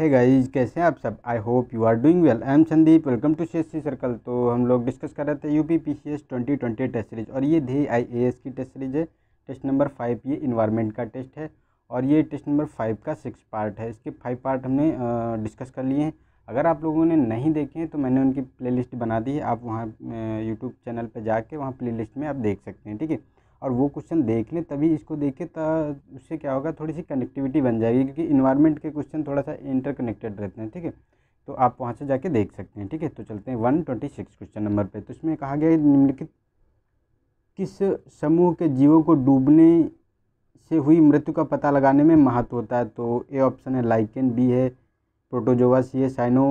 है गाइज कैसे हैं आप सब I hope you are doing well I am Sandeep welcome to C circle तो हम लोग डिस्कस कर रहे थे U P P C S twenty twenty test series और ये धी आई ए एस की टेस्ट सीरीज है टेस्ट नंबर फाइव ये इन्वायरमेंट का टेस्ट है और ये टेस्ट नंबर फाइव का सिक्स पार्ट है इसके फाइव पार्ट हमने डिस्कस कर लिए हैं अगर आप लोगों ने नहीं देखे हैं तो मैंने उनकी प्ले लिस्ट बना दी है आप वहाँ यूट्यूब चैनल पर जाके वहाँ प्ले लिस्ट में आप देख सकते हैं ठीक है और वो क्वेश्चन देख लें तभी इसको देखें तो उससे क्या होगा थोड़ी सी कनेक्टिविटी बन जाएगी क्योंकि इन्वायरमेंट के क्वेश्चन थोड़ा सा इंटर रहते हैं ठीक है तो आप वहाँ से जाके देख सकते हैं ठीक है तो चलते हैं one twenty six question number पर तो इसमें कहा गया निम्नलिखित किस समूह के जीवों को डूबने से हुई मृत्यु का पता लगाने में महत्व होता है तो ए ऑप्शन है लाइकेन बी है प्रोटोजोवा सी है साइनो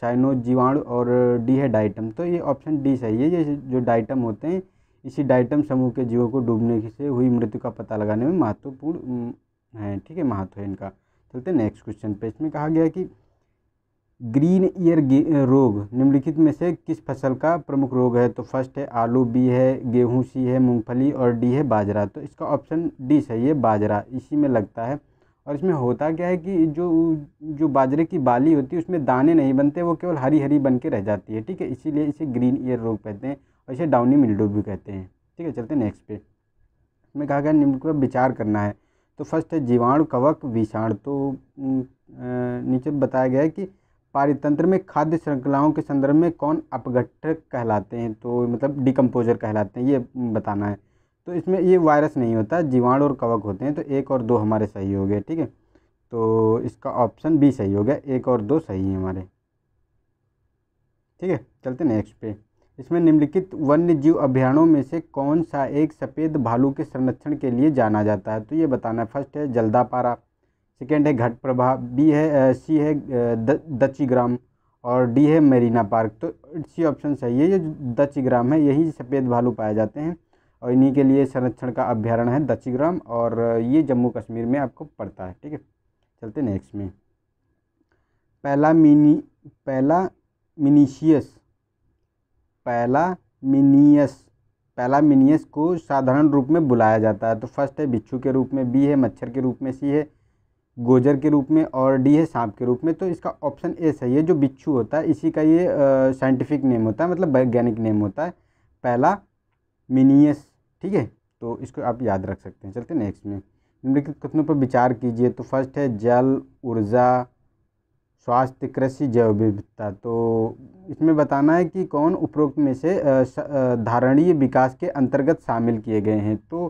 साइनो जीवाणु और डी है डाइटम तो ये ऑप्शन डी सही है ये जो डाइटम होते हैं इसी डाइटम समूह के जीवों को डूबने से हुई मृत्यु का पता लगाने में महत्वपूर्ण है ठीक है महत्व है इनका चलते नेक्स्ट क्वेश्चन पे इसमें कहा गया कि ग्रीन ईयर रोग निम्नलिखित में से किस फसल का प्रमुख रोग है तो फर्स्ट है आलू बी है गेहूं सी है मूंगफली और डी है बाजरा तो इसका ऑप्शन डी सही है बाजरा इसी में लगता है और इसमें होता क्या है कि जो जो बाजरे की बाली होती है उसमें दाने नहीं बनते वो केवल हरी हरी बन के रह जाती है ठीक है इसीलिए इसे ग्रीन ईयर रोग कहते हैं और इसे डाउनी मिल्डो भी कहते हैं ठीक है चलते हैं नेक्स्ट पे इसमें कहा गया निम्न पर विचार करना है तो फर्स्ट है जीवाणु कवक विषाण तो नीचे बताया गया है कि पारितंत्र में खाद्य श्रृंखलाओं के संदर्भ में कौन अपघटक कहलाते हैं तो मतलब डिकम्पोजर कहलाते हैं ये बताना है तो इसमें ये वायरस नहीं होता जीवाणु और कवक होते हैं तो एक और दो हमारे सही हो गए ठीक है तो इसका ऑप्शन बी सही हो गया एक और दो सही है हमारे ठीक है चलते नेक्स्ट पे इसमें निम्नलिखित वन्य जीव अभ्यारणों में से कौन सा एक सफ़ेद भालू के संरक्षण के लिए जाना जाता है तो ये बताना है फर्स्ट है जल्दापारा सेकेंड है घट प्रभा बी है सी है द, दचीग्राम और डी है मेरीना पार्क तो सी ऑप्शन सही है ये दचीग्राम है यही सफ़ेद भालू पाए जाते हैं और इन्हीं के लिए संरक्षण का अभ्यारण है दचीग्राम और ये जम्मू कश्मीर में आपको पड़ता है ठीक है चलते नेक्स्ट में पहला मिनी पहला मिनीशियस पैलामिनियस पैलामिनियस को साधारण रूप में बुलाया जाता है तो फर्स्ट है बिच्छू के रूप में बी है मच्छर के रूप में सी है गोजर के रूप में और डी है सांप के रूप में तो इसका ऑप्शन ए सही है जो बिच्छू होता है इसी का ये साइंटिफिक नेम होता है मतलब वैज्ञानिक नेम होता है पहला मिनियस ठीक है तो इसको आप याद रख सकते हैं चलते नेक्स्ट में निम्नलिखित कथनों पर विचार कीजिए तो फर्स्ट है जल ऊर्जा स्वास्थ्य कृषि जैव विविधता तो इसमें बताना है कि कौन उपरोक्त में से धारणीय विकास के अंतर्गत शामिल किए गए हैं तो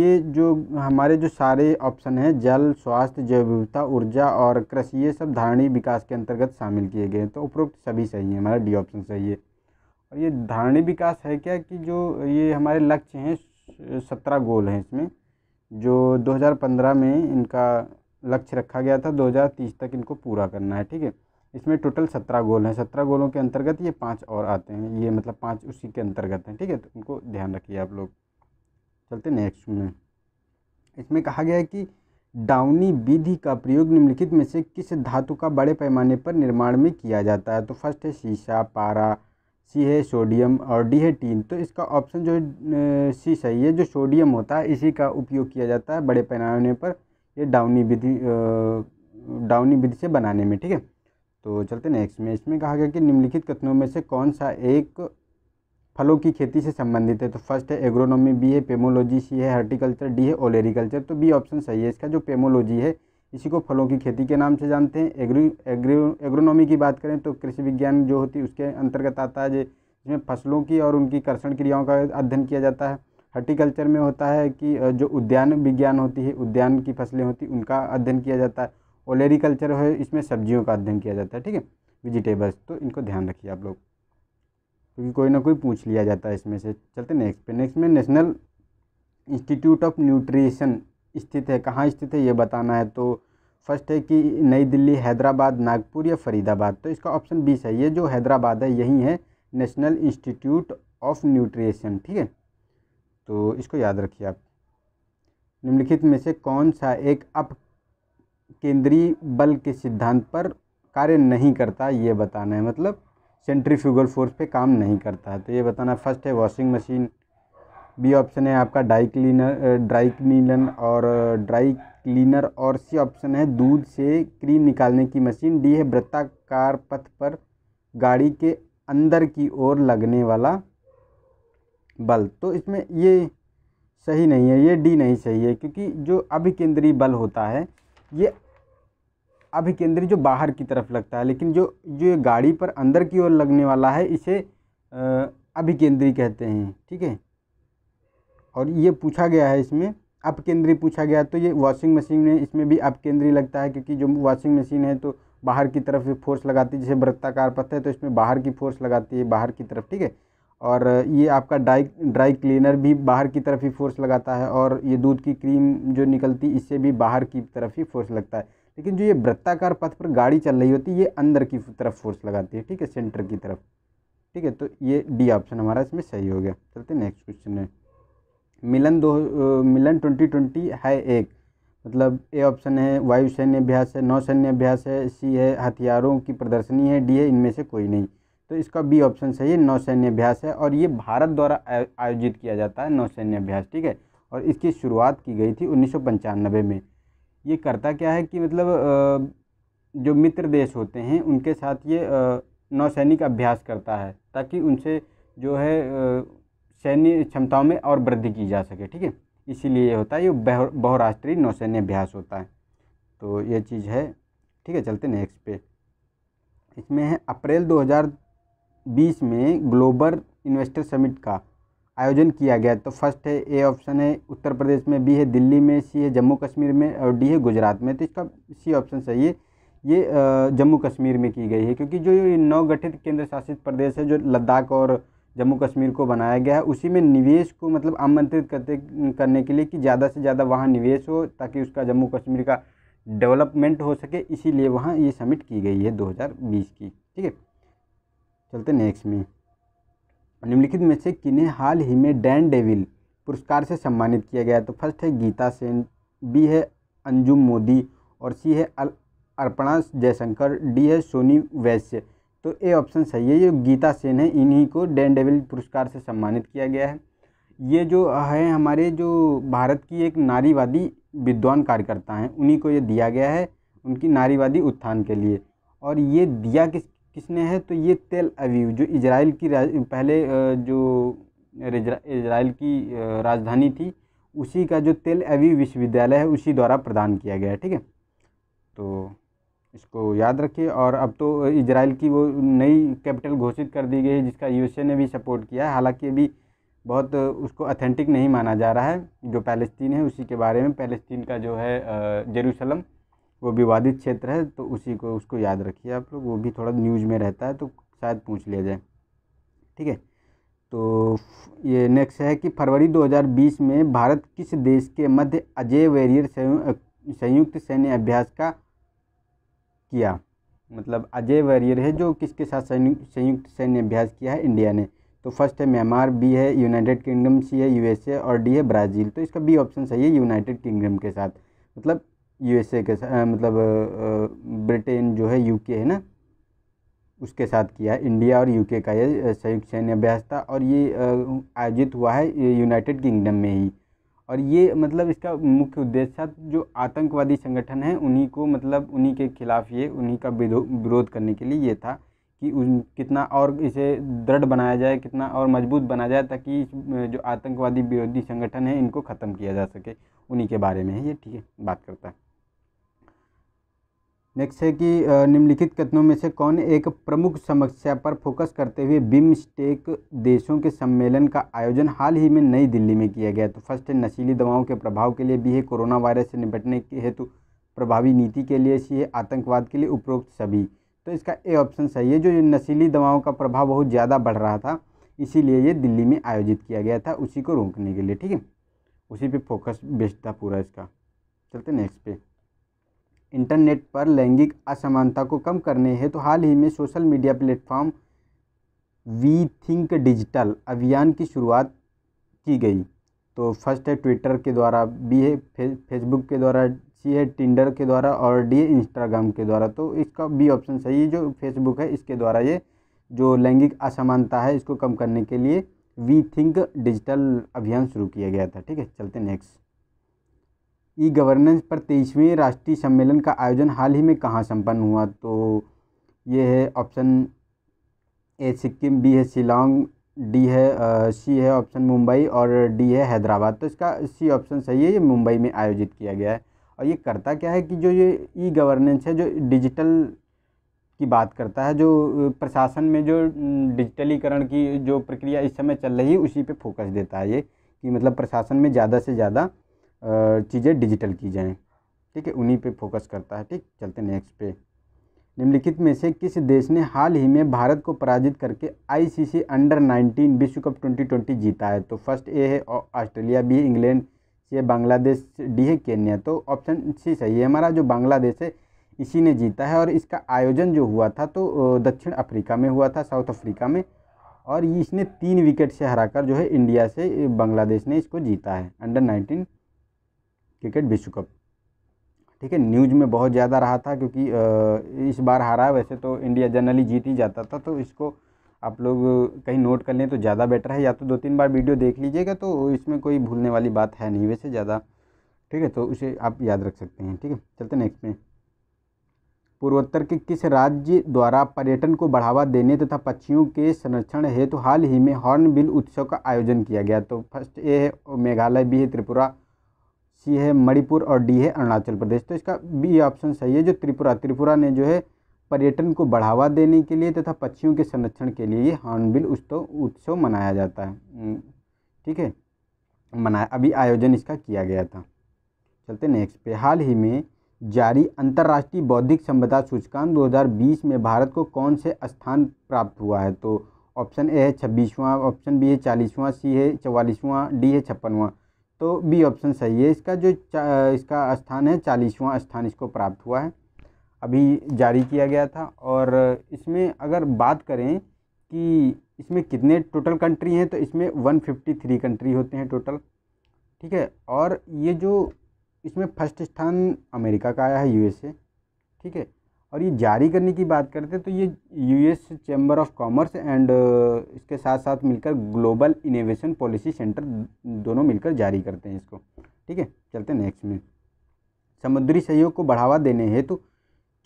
ये जो हमारे जो सारे ऑप्शन हैं जल स्वास्थ्य जैव विविधता ऊर्जा और कृषि ये सब धारणीय विकास के अंतर्गत शामिल किए गए हैं तो उपरोक्त सभी सही है हमारा डी ऑप्शन सही है और ये धारणीय विकास है क्या कि जो ये हमारे लक्ष्य हैं सत्रह गोल हैं इसमें जो 2015 में इनका लक्ष्य रखा गया था 2030 तक इनको पूरा करना है ठीक है इसमें टोटल सत्रह गोल हैं सत्रह गोलों के अंतर्गत ये पाँच और आते हैं ये मतलब पाँच उसी के अंतर्गत हैं ठीक है तो उनको ध्यान रखिए आप लोग चलते नेक्स्ट में इसमें कहा गया है कि डाउनी विधि का प्रयोग निम्नलिखित में से किस धातु का बड़े पैमाने पर निर्माण में किया जाता है तो फर्स्ट है शीशा पारा सी है सोडियम और डी है टीन तो इसका ऑप्शन जो है सी सही है जो सोडियम होता है इसी का उपयोग किया जाता है बड़े पैमाने पर ये डाउनी विधि डाउनी विधि से बनाने में ठीक है तो चलते नेक्स्ट में इसमें कहा गया कि निम्नलिखित कथनों में से कौन सा एक फलों की खेती से संबंधित है तो फर्स्ट है एग्रोनॉमी बी है पेमोलॉजी सी है हर्टिकल्चर डी है ओलेरिकल्चर तो बी ऑप्शन सही है इसका जो पेमोलॉजी है इसी को फलों की खेती के नाम से जानते हैं एग्री एग्री एग्रोनॉमी की बात करें तो कृषि विज्ञान जो होती है उसके अंतर्गत आता है जिसमें फसलों की और उनकी कर्षण क्रियाओं का अध्ययन किया जाता है हर्टिकल्चर में होता है कि जो उद्यान विज्ञान होती है उद्यान की फसलें होती उनका अध्ययन किया जाता है ओलेरिकल्चर है इसमें सब्जियों का अध्ययन किया जाता है ठीक है वेजिटेबल्स तो इनको ध्यान रखिए आप लोग क्योंकि कोई ना कोई पूछ लिया जाता है इसमें से चलते नेक्स्ट पे नेक्स्ट में नेशनल इंस्टीट्यूट ऑफ न्यूट्रिशन स्थित है कहाँ स्थित है ये बताना है तो फर्स्ट है कि नई दिल्ली हैदराबाद नागपुर या फरीदाबाद तो इसका ऑप्शन बी है ये जो हैदराबाद है यही है नेशनल इंस्टीट्यूट ऑफ न्यूट्रिशन ठीक है तो इसको याद रखिए आप निम्नलिखित में से कौन सा एक अप केंद्रीय बल के सिद्धांत पर कार्य नहीं करता ये बताना है मतलब सेंट्रीफ्यूगल फोर्स पे काम नहीं करता है तो ये बताना फर्स्ट है वॉशिंग मशीन बी ऑप्शन है आपका ड्राई क्लीनर ड्राई क्लीनर और ड्राई क्लीनर और सी ऑप्शन है दूध से क्रीम निकालने की मशीन डी है वृत्ताकार पथ पर गाड़ी के अंदर की ओर लगने वाला बल तो इसमें ये सही नहीं है ये डी नहीं सही है क्योंकि जो अभिकेंद्रीय बल होता है ये अभिकेंद्रीय जो बाहर की तरफ लगता है लेकिन जो जो ये गाड़ी पर अंदर की ओर लगने वाला है इसे अभिकेंद्रीय कहते हैं ठीक है और ये पूछा गया है इसमें अपकेंद्रीय पूछा गया तो ये वॉशिंग मशीन में इसमें भी अपकेंद्रीय लगता है क्योंकि जो वॉशिंग मशीन है तो बाहर की तरफ फोर्स लगाती है जैसे वृत्ताकार पथ है तो इसमें बाहर की फोर्स लगाती है बाहर की तरफ ठीक है और ये आपका ड्राई ड्राई क्लीनर भी बाहर की तरफ ही फोर्स लगाता है और ये दूध की क्रीम जो निकलती इससे भी बाहर की तरफ ही फोर्स लगता है लेकिन जो ये वृत्ताकार पथ पर गाड़ी चल रही होती है ये अंदर की तरफ फोर्स लगाती है ठीक है सेंटर की तरफ ठीक है तो ये डी ऑप्शन हमारा इसमें सही हो गया चलते नेक्स्ट क्वेश्चन है मिलन दो मिलन ट्वेंटी ट्वेंटी है एक मतलब ए ऑप्शन है वायुसैन्य अभ्यास है नौसैन्य अभ्यास है सी है हथियारों की प्रदर्शनी है डी है इनमें से कोई नहीं तो इसका बी ऑप्शन सही नौसैन्य अभ्यास है और ये भारत द्वारा आयोजित किया जाता है नौसैन्य अभ्यास ठीक है और इसकी शुरुआत की गई थी उन्नीस में ये करता क्या है कि मतलब जो मित्र देश होते हैं उनके साथ ये नौसैनिक अभ्यास करता है ताकि उनसे जो है सैन्य क्षमताओं में और वृद्धि की जा सके ठीक है इसीलिए ये होता है ये बहुराष्ट्रीय नौसैन्य अभ्यास होता है तो ये चीज़ है ठीक है चलते नेक्स्ट पे इसमें है अप्रैल बीस में ग्लोबल इन्वेस्टर समिट का आयोजन किया गया तो फर्स्ट है ए ऑप्शन है उत्तर प्रदेश में बी है दिल्ली में सी है जम्मू कश्मीर में और डी है गुजरात में तो इसका सी ऑप्शन सही है ये जम्मू कश्मीर में की गई है क्योंकि जो नवगठित केंद्र शासित प्रदेश है जो लद्दाख और जम्मू कश्मीर को बनाया गया है उसी में निवेश को मतलब आमंत्रित करते करने के लिए कि ज़्यादा से ज़्यादा वहाँ निवेश हो ताकि उसका जम्मू कश्मीर का डेवलपमेंट हो सके इसीलिए वहाँ ये समिट की गई है 2020 की ठीक है चलते नेक्स्ट में निम्नलिखित में से किन्हें हाल ही में डैन डेविल पुरस्कार से सम्मानित किया गया तो फर्स्ट है गीता सेन बी है अंजुम मोदी और सी है अर्पणा जयशंकर डी है सोनी वैश्य तो ए ऑप्शन सही है ये गीता सेन है इन्हीं को डैन डेविल पुरस्कार से सम्मानित किया गया है ये जो है हमारे जो भारत की एक नारीवादी विद्वान कार्यकर्ता हैं उन्हीं को ये दिया गया है उनकी नारीवादी उत्थान के लिए और ये दिया किस किसने है तो ये तेल अवीव जो इजराइल की पहले जो इजराइल की राजधानी थी उसी का जो तेल अवीव विश्वविद्यालय है उसी द्वारा प्रदान किया गया ठीक है तो इसको याद रखिए और अब तो इजराइल की वो नई कैपिटल घोषित कर दी गई है जिसका यूएसए ने भी सपोर्ट किया है हालांकि अभी बहुत उसको अथेंटिक नहीं माना जा रहा है जो पैलेस्तीन है उसी के बारे में पैलेस्तीन का जो है जेरूसलम वो विवादित क्षेत्र है तो उसी को उसको याद रखिए आप लोग वो भी थोड़ा न्यूज़ में रहता है तो शायद पूछ लिया जाए ठीक है तो ये नेक्स्ट है कि फरवरी 2020 में भारत किस देश के मध्य अजय वैरियर संयुक्त सैन्य अभ्यास का किया मतलब अजय वैरियर है जो किसके साथ संयुक्त सैन्य अभ्यास किया है इंडिया ने तो फर्स्ट है म्यांमार बी है यूनाइटेड किंगडम सी है यूएसए और डी है ब्राज़ील तो इसका बी ऑप्शन सही है यूनाइटेड किंगडम के साथ मतलब यूएसए के साथ मतलब ब्रिटेन जो है यूके है ना उसके साथ किया इंडिया और यूके का ये संयुक्त सैन्य अभ्यास था और ये आयोजित हुआ है यूनाइटेड किंगडम में ही और ये मतलब इसका मुख्य उद्देश्य था जो आतंकवादी संगठन है उन्हीं को मतलब उन्हीं के खिलाफ ये उन्हीं का विरोध करने के लिए ये था कि उन कितना और इसे दृढ़ बनाया जाए कितना और मजबूत बनाया जाए ताकि जो आतंकवादी विरोधी संगठन है इनको ख़त्म किया जा सके उन्हीं के बारे में है ये ठीक है बात करता है नेक्स्ट है कि निम्नलिखित कथनों में से कौन एक प्रमुख समस्या पर फोकस करते हुए बिमस्टेक देशों के सम्मेलन का आयोजन हाल ही में नई दिल्ली में किया गया तो फर्स्ट है नशीली दवाओं के प्रभाव के लिए भी है कोरोना वायरस से निपटने के हेतु प्रभावी नीति के लिए सी है आतंकवाद के लिए उपरोक्त सभी तो इसका ए ऑप्शन सही है जो नशीली दवाओं का प्रभाव बहुत ज़्यादा बढ़ रहा था इसीलिए ये दिल्ली में आयोजित किया गया था उसी को रोकने के लिए ठीक है उसी पर फोकस बेस्ट था पूरा इसका चलते नेक्स्ट पे इंटरनेट पर लैंगिक असमानता को कम करने हैं तो हाल ही में social media platform we think digital अभियान की शुरुआत की गई तो फर्स्ट है ट्विटर के द्वारा बी है फे, फेसबुक के द्वारा सी है टिंडर के द्वारा और डी है इंस्टाग्राम के द्वारा तो इसका बी ऑप्शन सही है जो फेसबुक है इसके द्वारा ये जो लैंगिक असमानता है इसको कम करने के लिए वी थिंक डिजिटल अभियान शुरू किया गया था ठीक है चलते नेक्स्ट ई गवर्नेंस पर तेईसवें राष्ट्रीय सम्मेलन का आयोजन हाल ही में कहाँ संपन्न हुआ तो ये है ऑप्शन ए सिक्किम बी है शिलोंग डी है सी है ऑप्शन मुंबई और डी है हैदराबाद तो इसका सी ऑप्शन सही है ये मुंबई में आयोजित किया गया है और ये करता क्या है कि जो ये ई गवर्नेंस है जो डिजिटल की बात करता है जो प्रशासन में जो डिजिटलीकरण की जो प्रक्रिया इस समय चल रही है उसी पे फोकस देता है ये कि मतलब प्रशासन में ज़्यादा से ज़्यादा चीज़ें डिजिटल की जाएँ ठीक है उन्हीं पे फोकस करता है ठीक चलते नेक्स्ट पे निम्नलिखित में से किस देश ने हाल ही में भारत को पराजित करके आईसीसी अंडर 19 विश्व कप 2020 जीता है तो फर्स्ट ए है और ऑस्ट्रेलिया बी है इंग्लैंड सी है बांग्लादेश डी है केन्या तो ऑप्शन सी सही है हमारा जो बांग्लादेश है इसी ने जीता है और इसका आयोजन जो हुआ था तो दक्षिण अफ्रीका में हुआ था साउथ अफ्रीका में और इसने तीन विकेट से हराकर जो है इंडिया से बांग्लादेश ने इसको जीता है अंडर नाइनटीन क्रिकेट विश्व कप ठीक है न्यूज में बहुत ज़्यादा रहा था क्योंकि इस बार हारा वैसे तो इंडिया जनरली जीत ही जाता था तो इसको आप लोग कहीं नोट कर लें तो ज़्यादा बेटर है या तो दो तीन बार वीडियो देख लीजिएगा तो इसमें कोई भूलने वाली बात है नहीं वैसे ज़्यादा ठीक है तो उसे आप याद रख सकते हैं ठीक है चलते नेक्स्ट में पूर्वोत्तर के किस राज्य द्वारा पर्यटन को बढ़ावा देने तथा पक्षियों के संरक्षण हेतु तो हाल ही में हॉर्नबिल उत्सव का आयोजन किया गया तो फर्स्ट ए है मेघालय बी है त्रिपुरा सी है मणिपुर और डी है अरुणाचल प्रदेश तो इसका बी ऑप्शन सही है जो त्रिपुरा त्रिपुरा ने जो है पर्यटन को बढ़ावा देने के लिए तथा पक्षियों के संरक्षण के लिए ये हॉर्नबिल उत्सव उत्सव मनाया जाता है हम्म, ठीक है मनाया अभी आयोजन इसका किया गया था चलते नेक्स्ट पे हाल ही में जारी अंतर्राष्ट्रीय बौद्धिक संपदा सूचकांक 2020 में भारत को कौन से स्थान प्राप्त हुआ है तो ऑप्शन ए है छब्बीसवां ऑप्शन बी है चालीसवां सी है चवालीसवां डी है छप्पनवां तो बी ऑप्शन सही है इसका जो इसका स्थान है चालीसवां स्थान इसको प्राप्त हुआ है अभी जारी किया गया था और इसमें अगर बात करें कि इसमें कितने टोटल कंट्री हैं तो इसमें वन फिफ्टी थ्री कंट्री होते हैं टोटल ठीक है और ये जो इसमें फर्स्ट स्थान अमेरिका का आया है यूएसए ठीक है और ये जारी करने की बात करते हैं तो ये US chamber of commerce and इसके साथ साथ मिलकर ग्लोबल इनोवेशन पॉलिसी सेंटर दोनों मिलकर जारी करते हैं इसको ठीक है चलते हैं नेक्स्ट में समुद्री सहयोग को बढ़ावा देने हेतु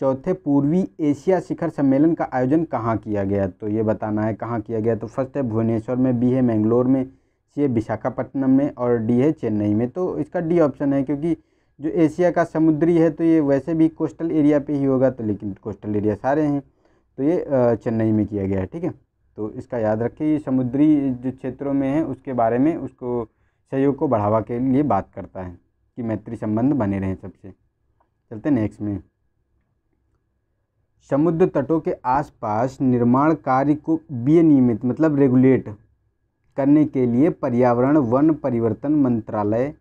चौथे पूर्वी एशिया शिखर सम्मेलन का आयोजन कहाँ किया गया तो ये बताना है कहाँ किया गया तो फर्स्ट है भुवनेश्वर में बी है मैंगलोर में सी है विशाखापट्टनम में और डी है चेन्नई में तो इसका डी ऑप्शन है क्योंकि जो एशिया का समुद्री है तो ये वैसे भी कोस्टल एरिया पे ही होगा तो लेकिन कोस्टल एरिया सारे हैं तो ये चेन्नई में किया गया है ठीक है तो इसका याद रखिए ये समुद्री जो क्षेत्रों में है उसके बारे में उसको सहयोग को बढ़ावा के लिए बात करता है कि मैत्री संबंध बने रहें सबसे चलते नेक्स्ट में समुद्र तटों के आसपास निर्माण कार्य को विनियमित मतलब रेगुलेट करने के लिए पर्यावरण वन परिवर्तन मंत्रालय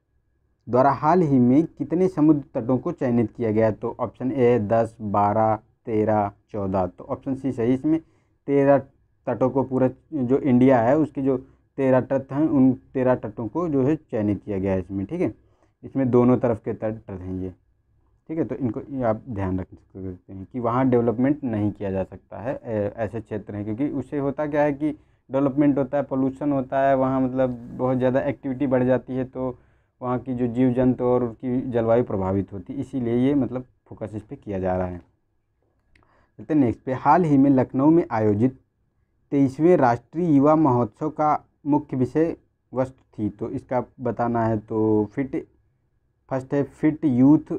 द्वारा हाल ही में कितने समुद्र तटों को चयनित किया गया तो ऑप्शन ए दस बारह तेरह चौदह तो ऑप्शन सी सही इसमें तेरह तटों को पूरा जो इंडिया है उसके जो तेरह तट हैं उन तेरह तटों को जो है चयनित किया गया है इसमें ठीक है इसमें दोनों तरफ के तट तट हैं ये ठीक है तो इनको आप ध्यान रख सकते हैं कि वहाँ डेवलपमेंट नहीं किया जा सकता है ऐसे क्षेत्र हैं क्योंकि उससे होता क्या है कि डेवलपमेंट होता है पोल्यूशन होता है वहाँ मतलब बहुत ज़्यादा एक्टिविटी बढ़ जाती है तो वहाँ की जो जीव जंतु और उनकी जलवायु प्रभावित होती इसीलिए ये मतलब फोकस इस पर किया जा रहा है चलते नेक्स्ट पे हाल ही में लखनऊ में आयोजित तेईसवें राष्ट्रीय युवा महोत्सव का मुख्य विषय वस्तु थी तो इसका बताना है तो फिट फर्स्ट है fit youth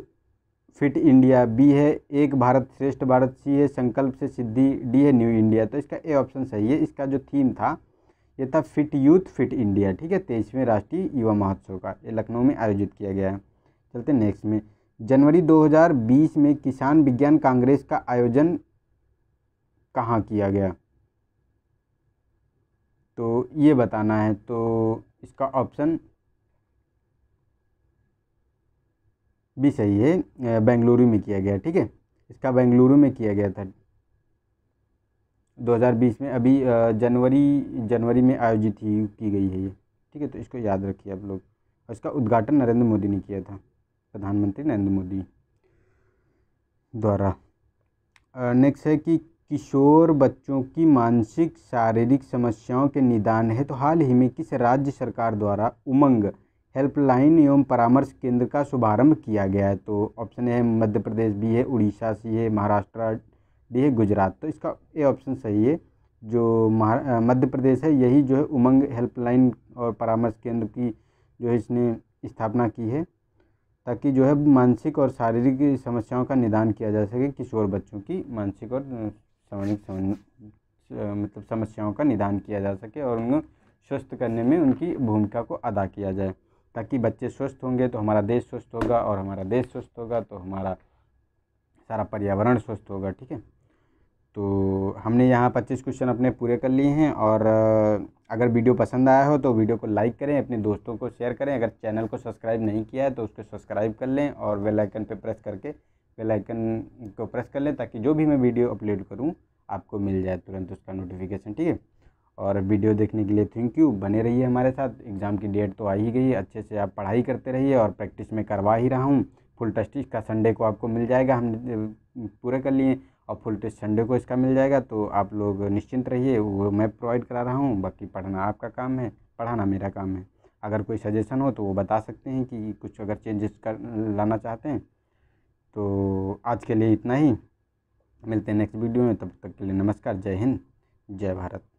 fit India B है एक भारत श्रेष्ठ भारत सी है संकल्प से सिद्धि डी है न्यू इंडिया तो इसका ए ऑप्शन सही है इसका जो थीम था ये था फिट यूथ फिट इंडिया ठीक है तेईसवें राष्ट्रीय युवा महोत्सव का ये लखनऊ में आयोजित किया गया है चलते नेक्स्ट में जनवरी 2020 में किसान विज्ञान कांग्रेस का आयोजन कहाँ किया गया तो ये बताना है तो इसका ऑप्शन भी सही है बेंगलुरु में किया गया ठीक है इसका बेंगलुरु में किया गया था 2020 में अभी जनवरी जनवरी में आयोजित ही की गई है ये ठीक है तो इसको याद रखिए आप लोग इसका उद्घाटन नरेंद्र मोदी ने किया था प्रधानमंत्री नरेंद्र मोदी द्वारा नेक्स्ट है कि किशोर बच्चों की मानसिक शारीरिक समस्याओं के निदान है तो हाल ही में किस राज्य सरकार द्वारा उमंग हेल्पलाइन एवं परामर्श केंद्र का शुभारंभ किया गया है तो ऑप्शन है मध्य प्रदेश भी है उड़ीसा सी है महाराष्ट्र डी है गुजरात तो इसका ए ऑप्शन सही है जो मध्य प्रदेश है यही जो है उमंग हेल्पलाइन और परामर्श केंद्र की जो है इसने स्थापना की है ताकि जो है मानसिक और शारीरिक समस्याओं का निदान किया जा सके किशोर बच्चों की मानसिक और सामाजिक मतलब समस्याओं का निदान किया जा सके और उनको स्वस्थ करने में उनकी भूमिका को अदा किया जाए ताकि बच्चे स्वस्थ होंगे तो हमारा देश स्वस्थ होगा और हमारा देश स्वस्थ होगा तो हमारा सारा पर्यावरण स्वस्थ होगा ठीक है तो हमने यहाँ पच्चीस क्वेश्चन अपने पूरे कर लिए हैं और अगर वीडियो पसंद आया हो तो वीडियो को लाइक करें अपने दोस्तों को शेयर करें अगर चैनल को सब्सक्राइब नहीं किया है तो उसको सब्सक्राइब कर लें और बेल आइकन प्रेस करके बेल आइकन को प्रेस कर लें ताकि जो भी मैं वीडियो अपलोड करूँ आपको मिल जाए तुरंत उसका नोटिफिकेशन ठीक है और वीडियो देखने के लिए थैंक यू बने रहिए हमारे साथ एग्ज़ाम की डेट तो आ ही गई है अच्छे से आप पढ़ाई करते रहिए और प्रैक्टिस में करवा ही रहा हूँ फुल टेस्ट का संडे को आपको मिल जाएगा हम पूरे कर लिए और फुल टेस्ट संडे को इसका मिल जाएगा तो आप लोग निश्चिंत रहिए वो मैं प्रोवाइड करा रहा हूँ बाकी पढ़ना आपका काम है पढ़ाना मेरा काम है अगर कोई सजेशन हो तो वो बता सकते हैं कि कुछ अगर चेंजेस कर लाना चाहते हैं तो आज के लिए इतना ही मिलते हैं नेक्स्ट वीडियो में तब तक के लिए नमस्कार जय हिंद जय भारत